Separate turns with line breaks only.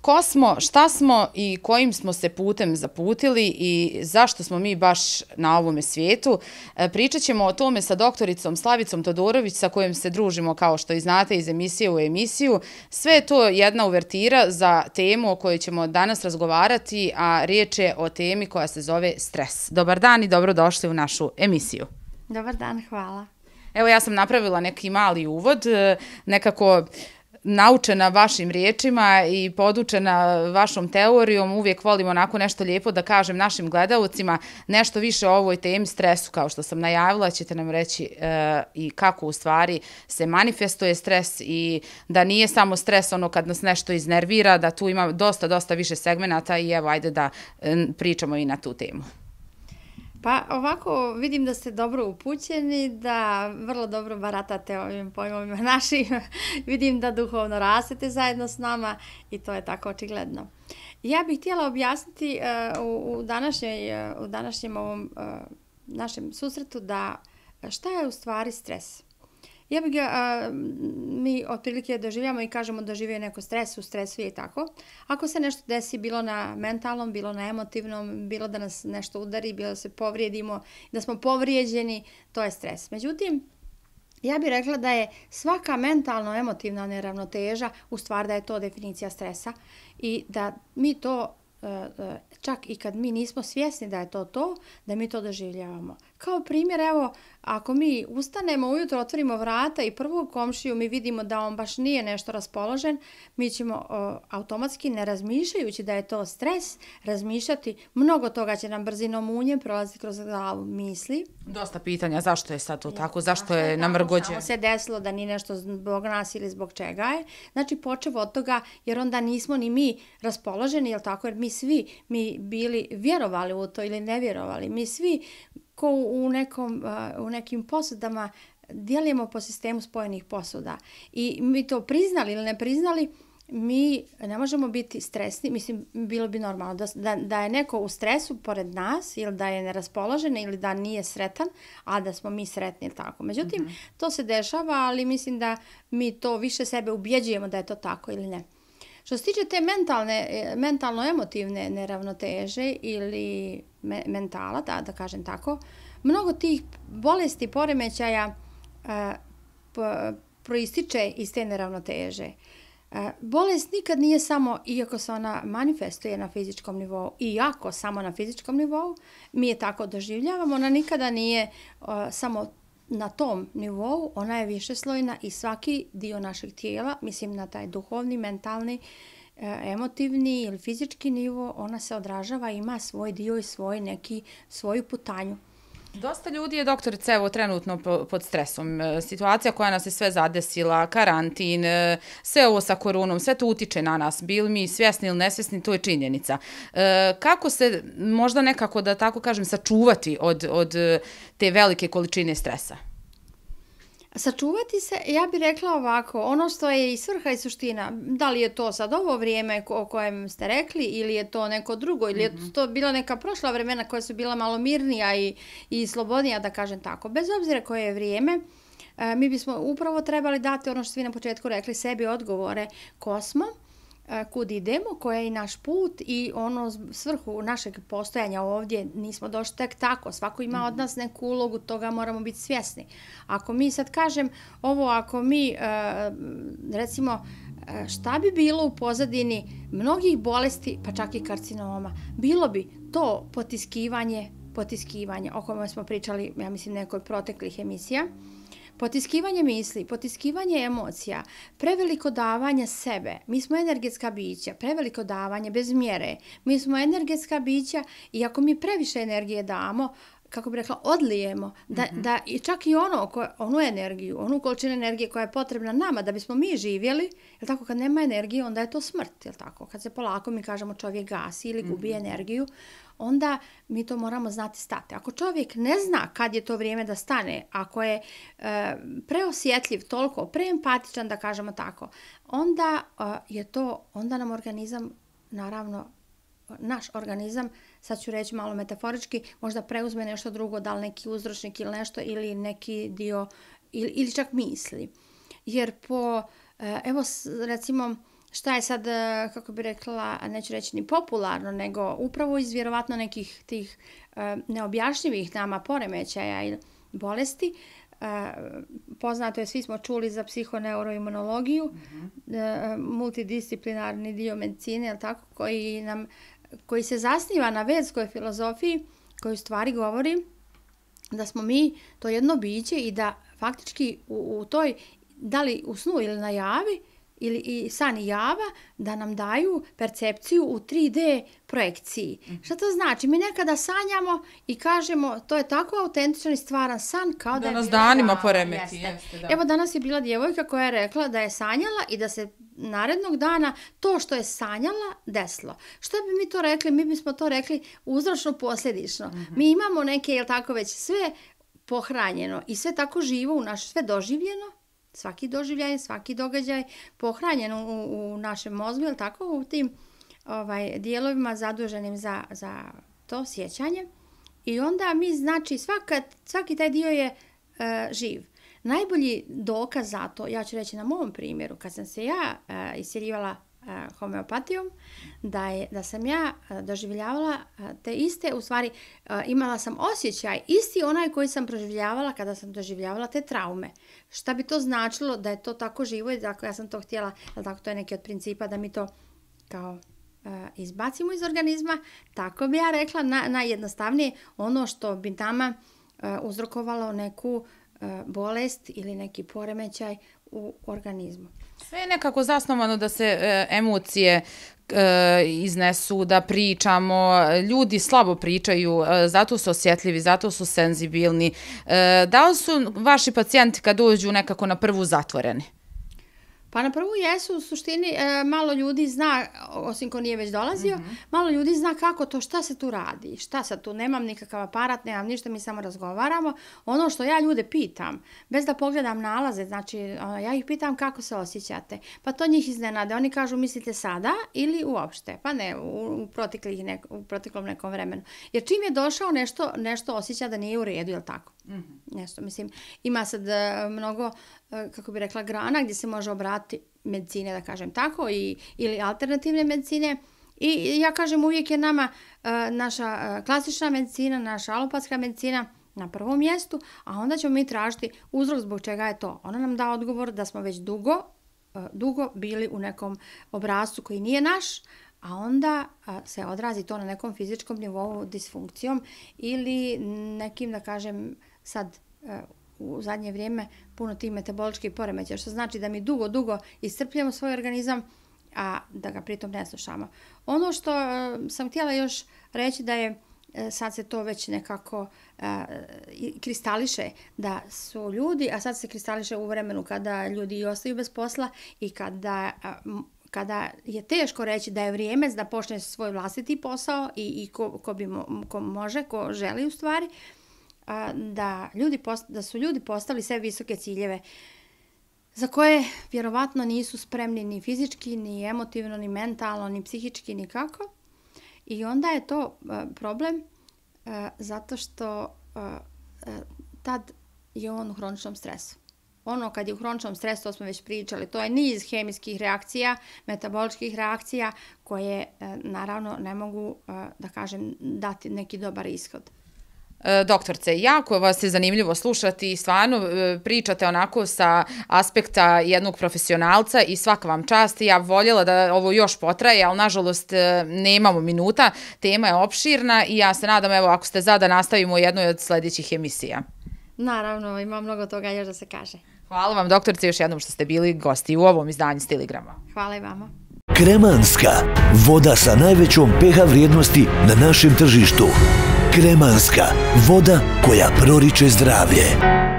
ko smo, šta smo i kojim smo se putem zaputili i zašto smo mi baš na ovome svijetu. E, pričat ćemo o tome sa doktoricom Slavicom Todorović sa kojim se družimo kao što i znate iz emisije u emisiju. Sve je to jedna uvertira za temu o kojoj ćemo danas razgovarati, a riječ je o temi koja se zove stres. Dobar dan i dobrodošli u našu emisiju. Dobar dan, hvala. Evo ja sam napravila neki mali uvod, e, nekako... Uh, naučena vašim riječima i podučena vašom teorijom, uvijek volim onako nešto lijepo da kažem našim gledalcima, nešto više o ovoj temi stresu, kao što sam najavila, ćete nam reći e, i kako u stvari se manifestuje stres i da nije samo stres ono kad nas nešto iznervira, da tu ima dosta, dosta više segmenata i evo, ajde da e, pričamo i na tu temu.
Pa ovako vidim da ste dobro upućeni, da vrlo dobro baratate ovim pojmovima našim. vidim da duhovno rastete zajedno s nama i to je tako očigledno. Ja bih htjela objasniti uh, u, u, današnjoj, uh, u današnjem ovom uh, našem susretu da šta je u stvari stres? Uh, ja bih ga, a, mi otprilike doživljamo i kažemo da žive neko stres, u stresu je i tako. Ako se nešto desi bilo na mentalnom, bilo na emotivnom, bilo da nas nešto udari, bilo da se povrijedimo, da smo povrijeđeni, to je stres. Međutim, Ja bih rekla da je svaka mentalno-emotivna neravnoteža u stvari da je to definicija stresa i da mi to e, e, čak i kad mi nismo svjesni da je to to, da mi to doživljavamo. Kao primjer, evo, ako mi ustanemo ujutro, otvorimo vrata i prvog komšiju mi vidimo da on baš nije nešto raspoložen, mi ćemo o, automatski, ne razmišljajući da je to stres, razmišljati. Mnogo toga će nam brzinom unje prolaziti kroz glavu misli.
Dosta pitanja, zašto je sad to je, tako? Zašto je, je namrgođen? Samo se
desilo da ni nešto zbog nas ili zbog čega je. Znači, počevo od toga, jer onda nismo ni mi raspoloženi, jel tako? Jer mi svi, mi bili vjerovali u to ili ne vjerovali. Mi svi ko u, nekom, u nekim posudama dijelimo po sistemu spojenih posuda. I mi to priznali ili ne priznali, mi ne možemo biti stresni. Mislim, bilo bi normalno da, da, da je neko u stresu pored nas ili da je neraspoložen ili da nije sretan, a da smo mi sretni ili tako. Međutim, mm -hmm. to se dešava, ali mislim da mi to više sebe ubjeđujemo da je to tako ili ne. Mm Što se tiče te mentalne, e, mentalno-emotivne neravnoteže ili me, mentala, da, da kažem tako, mnogo tih bolesti, poremećaja a, e, p, proističe iz te neravnoteže. A, e, bolest nikad nije samo, iako se ona manifestuje na fizičkom nivou, iako samo na fizičkom nivou, mi je tako doživljavamo, ona nikada nije a, samo na tom nivou ona je višeslojna i svaki dio našeg tijela, mislim na taj duhovni, mentalni, eh, emotivni ili fizički nivo, ona se odražava i ima svoj dio i svoj neki, svoju putanju.
Dosta ljudi je, doktorice, evo, trenutno pod stresom. E, situacija koja nas je sve zadesila, karantin, e, sve ovo sa korunom, sve to utiče na nas, bili mi svjesni ili nesvjesni, to je činjenica. E, kako se možda nekako, da tako kažem, sačuvati od, od te velike količine stresa?
Sačuvati se, ja bih rekla ovako, ono što je i svrha i suština, da li je to sad ovo vrijeme o kojem ste rekli ili je to neko drugo ili mm -hmm. je mhm. to bila neka prošla vremena koja su bila malo mirnija i, i slobodnija, da kažem tako. Bez obzira koje je vrijeme, e, mi bismo upravo trebali dati ono što ste vi na početku rekli, sebi odgovore kosmo. smo kud idemo, koja je naš put i ono svrhu našeg postojanja ovdje nismo došli tek tako. Svako ima od mhm. nas neku ulogu, toga moramo biti svjesni. Ako mi sad kažem ovo, ako mi e, recimo e, šta bi bilo u pozadini mnogih bolesti, pa čak i karcinoma, bilo bi to potiskivanje, potiskivanje o kojem smo pričali, ja mislim, nekoj proteklih emisija, uh, Potiskivanje misli, potiskivanje emocija, preveliko davanje sebe. Mi smo energetska bića, preveliko davanje bez mjere. Mi smo energetska bića i ako mi previše energije damo, kako bih rekla, odlijemo, da, mm -hmm. da i čak i ono, ko, onu energiju, onu količinu energije koja je potrebna nama da bismo mi živjeli, je tako, kad nema energije, onda je to smrt, je tako? Kad se polako mi kažemo čovjek gasi ili gubi mm -hmm. energiju, onda mi to moramo znati stati. Ako čovjek ne zna kad je to vrijeme da stane, ako je e, preosjetljiv toliko, preempatičan da kažemo tako, onda e, je to, onda nam organizam, naravno, naš organizam, sad ću reći malo metaforički, možda preuzme nešto drugo, da li neki uzročnik ili nešto, ili neki dio, ili, ili čak misli. Jer po, e, evo recimo, e, šta je sad, e, kako bi rekla, neću reći ni popularno, nego upravo iz vjerovatno nekih tih e, neobjašnjivih nama poremećaja ili bolesti. E, poznato je, svi smo čuli za psihoneuroimunologiju, mm -hmm. multidisciplinarni dio medicine, tako, koji, nam, koji se zasniva na vedskoj filozofiji, koji u stvari govori da smo mi to jedno biće i da faktički u, u toj, da li u snu ili na javi, uh, ili i san i java da nam daju percepciju u 3D projekciji. Mm -hmm. Šta to znači? Mi nekada sanjamo i kažemo to je tako autentičan i stvaran san kao da, da je nas danima java. poremeti. Jeste. Jeste, da. Evo danas je bila djevojka koja je rekla da je sanjala i da se narednog dana to što je sanjala desilo. Što bi mi to rekli? Mi bismo to rekli uzročno posljedično. Mm -hmm. Mi imamo neke, je tako već, sve pohranjeno i sve tako živo u našoj, sve doživljeno, mm svaki doživljaj, svaki događaj pohranjen u, u našem mozgu, ili tako, u tim ovaj, dijelovima zaduženim za, za to sjećanje. I onda mi znači svaka, svaki taj dio je e, živ. Najbolji dokaz za to, ja ću reći na mom primjeru, kad sam se ja e, isjeljivala homeopatijom, da, je, da sam ja doživljavala te iste, u stvari imala sam osjećaj, isti onaj koji sam proživljavala kada sam doživljavala te traume. Šta bi to značilo da je to tako živo i da ja sam to htjela, da tako to je neki od principa da mi to kao izbacimo iz organizma, tako bi ja rekla najjednostavnije na ono što bi nama uzrokovalo neku bolest ili neki poremećaj u organizmu.
Sve je nekako zasnovano da se e, emocije e, iznesu, da pričamo. Ljudi slabo pričaju, e, zato su osjetljivi, zato su senzibilni. E, da li su vaši pacijenti kad dođu nekako na prvu zatvoreni?
Pa na prvu jesu, u suštini, e, malo ljudi zna, osim ko nije već dolazio, mm -hmm. malo ljudi zna kako to, šta se tu radi, šta sa tu, nemam nikakav aparat, nemam ništa, mi samo razgovaramo. Ono što ja ljude pitam, bez da pogledam nalaze, znači, ono, ja ih pitam kako se osjećate. Pa to njih iznenade, oni kažu, mislite sada ili uopšte? Pa ne, u, u, proteklih nek, u proteklom nekom vremenu. Jer čim je došao, nešto, nešto osjeća da nije u redu, je li tako? Mm -hmm. Nešto, mislim, ima sad e, mnogo... Uh, E, kako bi rekla, grana gdje se može obrati medicine, da kažem tako, i, ili alternativne medicine. I ja kažem, uvijek je nama uh, naša uh, klasična medicina, naša alopatska medicina na prvom mjestu, a onda ćemo mi tražiti uzrok zbog čega je to. Ona nam da odgovor da smo već dugo, uh, dugo bili u nekom obrazcu koji nije naš, a onda uh, se odrazi to na nekom fizičkom nivou disfunkcijom ili nekim, da kažem, sad uh, u zadnje vrijeme puno tih metaboličkih poremećaja, što znači da mi dugo, dugo iscrpljamo svoj organizam, a da ga pritom ne slušamo. Ono što uh, sam htjela još reći da je e, sad se to već nekako uh, kristališe da su ljudi, a sad se kristališe u vremenu kada ljudi ostaju bez posla i kada, uh, kada je teško reći da je vrijeme da počne svoj vlastiti posao i, i ko, ko, bi mo, ko može, ko želi u stvari, uh, a, da, ljudi post, da su ljudi postavili sve visoke ciljeve za koje vjerovatno nisu spremni ni fizički, ni emotivno, ni mentalno, ni psihički, nikako. I onda je to a, e, problem a, e, zato što a, e, a, tad je on u hroničnom stresu. Ono kad je u hroničnom stresu, to smo već pričali, to je niz hemijskih reakcija, metaboličkih reakcija koje e, naravno ne mogu e, da kažem dati neki dobar ishod.
E, doktorce, jako vas je zanimljivo slušati i stvarno e, pričate onako sa aspekta jednog profesionalca i svaka vam čast. Ja voljela da ovo još potraje, ali nažalost e, nemamo minuta. Tema je opširna i ja se nadam, evo, ako ste za, da nastavimo jednu od sljedećih emisija.
Naravno, ima mnogo toga još da se kaže.
Hvala vam, doktorce, još jednom što ste bili gosti u ovom izdanju Stiligrama. Hvala i vama. Kremanska, voda sa najvećom pH vrijednosti na našem tržištu. Kremanska, voda koja proriče zdravlje.